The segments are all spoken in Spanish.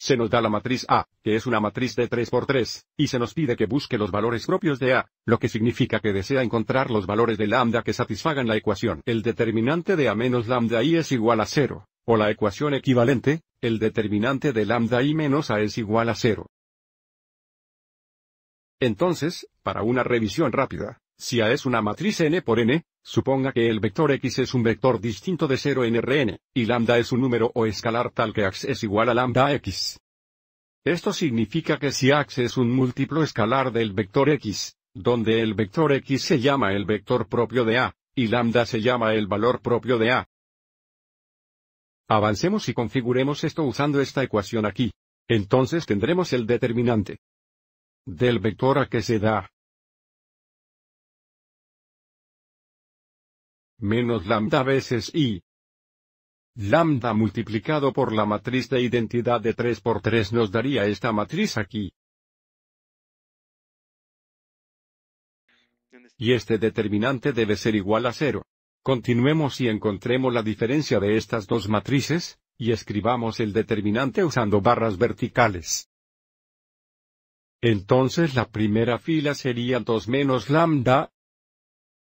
se nos da la matriz A, que es una matriz de 3 por 3, y se nos pide que busque los valores propios de A, lo que significa que desea encontrar los valores de lambda que satisfagan la ecuación. El determinante de A menos lambda I es igual a 0, o la ecuación equivalente, el determinante de lambda I menos A es igual a 0. Entonces, para una revisión rápida, si A es una matriz n por n, Suponga que el vector x es un vector distinto de 0 en Rn, y lambda es un número o escalar tal que ax es igual a lambda x. Esto significa que si ax es un múltiplo escalar del vector x, donde el vector x se llama el vector propio de A, y lambda se llama el valor propio de A. Avancemos y configuremos esto usando esta ecuación aquí. Entonces tendremos el determinante del vector a que se da menos lambda veces i. Lambda multiplicado por la matriz de identidad de 3 por 3 nos daría esta matriz aquí. Y este determinante debe ser igual a cero. Continuemos y encontremos la diferencia de estas dos matrices, y escribamos el determinante usando barras verticales. Entonces la primera fila sería 2 menos lambda,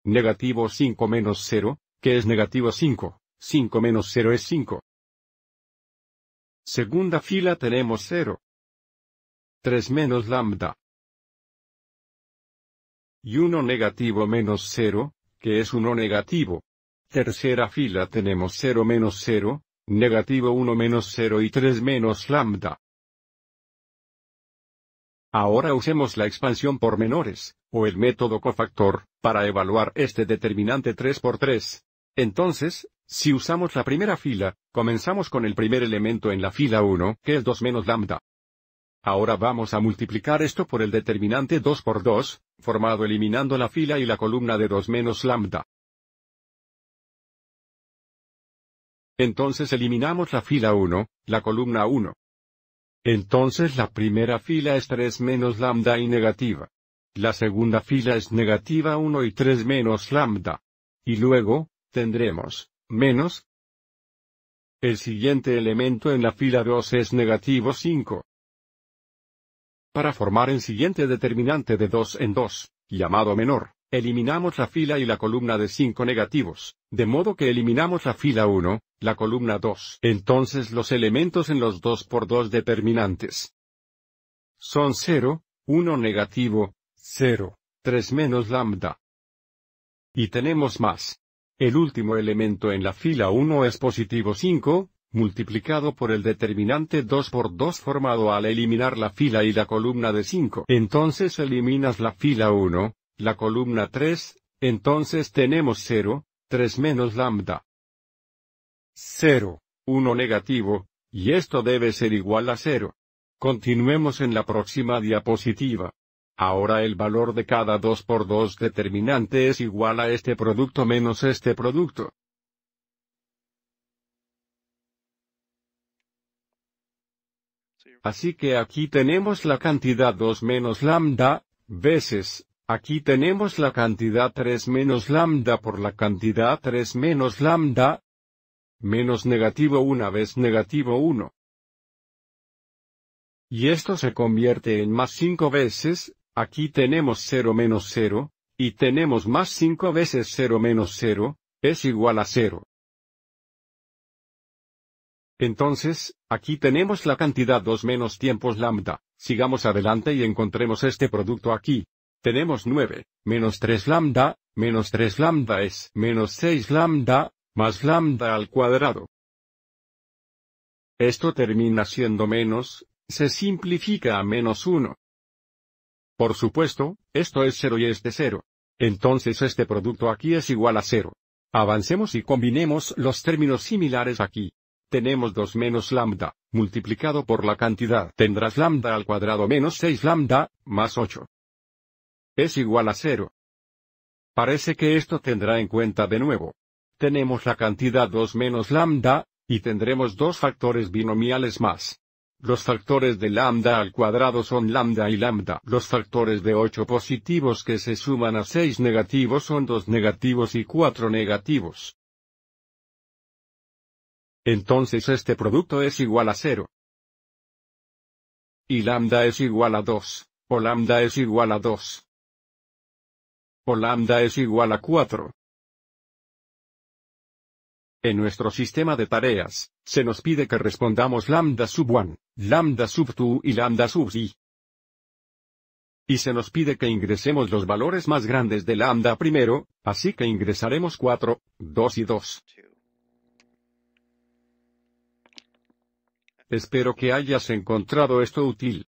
negativo 5 menos 0, que es negativo 5, 5 menos 0 es 5. Segunda fila tenemos 0. 3 menos lambda. Y 1 negativo menos 0, que es 1 negativo. Tercera fila tenemos 0 menos 0, negativo 1 menos 0 y 3 menos lambda. Ahora usemos la expansión por menores, o el método cofactor, para evaluar este determinante 3 por 3. Entonces, si usamos la primera fila, comenzamos con el primer elemento en la fila 1, que es 2 menos lambda. Ahora vamos a multiplicar esto por el determinante 2 por 2, formado eliminando la fila y la columna de 2 menos lambda. Entonces eliminamos la fila 1, la columna 1. Entonces la primera fila es 3 menos lambda y negativa. La segunda fila es negativa 1 y 3 menos lambda. Y luego, tendremos, menos. El siguiente elemento en la fila 2 es negativo 5. Para formar el siguiente determinante de 2 en 2, llamado menor, eliminamos la fila y la columna de 5 negativos, de modo que eliminamos la fila 1, la columna 2. Entonces los elementos en los 2 por 2 determinantes son 0, 1 negativo, 0, 3 menos lambda. Y tenemos más. El último elemento en la fila 1 es positivo 5, multiplicado por el determinante 2 por 2 formado al eliminar la fila y la columna de 5. Entonces eliminas la fila 1, la columna 3, entonces tenemos 0, 3 menos lambda. 0, 1 negativo, y esto debe ser igual a 0. Continuemos en la próxima diapositiva. Ahora el valor de cada 2 por 2 determinante es igual a este producto menos este producto. Así que aquí tenemos la cantidad 2 menos lambda, veces, aquí tenemos la cantidad 3 menos lambda por la cantidad 3 menos lambda, menos negativo 1 vez negativo 1. Y esto se convierte en más 5 veces, Aquí tenemos 0 menos 0, y tenemos más 5 veces 0 menos 0, es igual a 0. Entonces, aquí tenemos la cantidad 2 menos tiempos lambda, sigamos adelante y encontremos este producto aquí. Tenemos 9, menos 3 lambda, menos 3 lambda es menos 6 lambda, más lambda al cuadrado. Esto termina siendo menos, se simplifica a menos 1. Por supuesto, esto es 0 y este 0. Entonces este producto aquí es igual a 0. Avancemos y combinemos los términos similares aquí. Tenemos 2 menos lambda, multiplicado por la cantidad. Tendrás lambda al cuadrado menos 6 lambda, más 8. Es igual a 0. Parece que esto tendrá en cuenta de nuevo. Tenemos la cantidad 2 menos lambda, y tendremos dos factores binomiales más. Los factores de lambda al cuadrado son lambda y lambda. Los factores de 8 positivos que se suman a 6 negativos son 2 negativos y 4 negativos. Entonces este producto es igual a 0. Y lambda es igual a 2, o lambda es igual a 2. O lambda es igual a 4. En nuestro sistema de tareas, se nos pide que respondamos lambda sub 1, lambda sub 2 y lambda sub i. Y se nos pide que ingresemos los valores más grandes de lambda primero, así que ingresaremos 4, 2 y 2. Espero que hayas encontrado esto útil.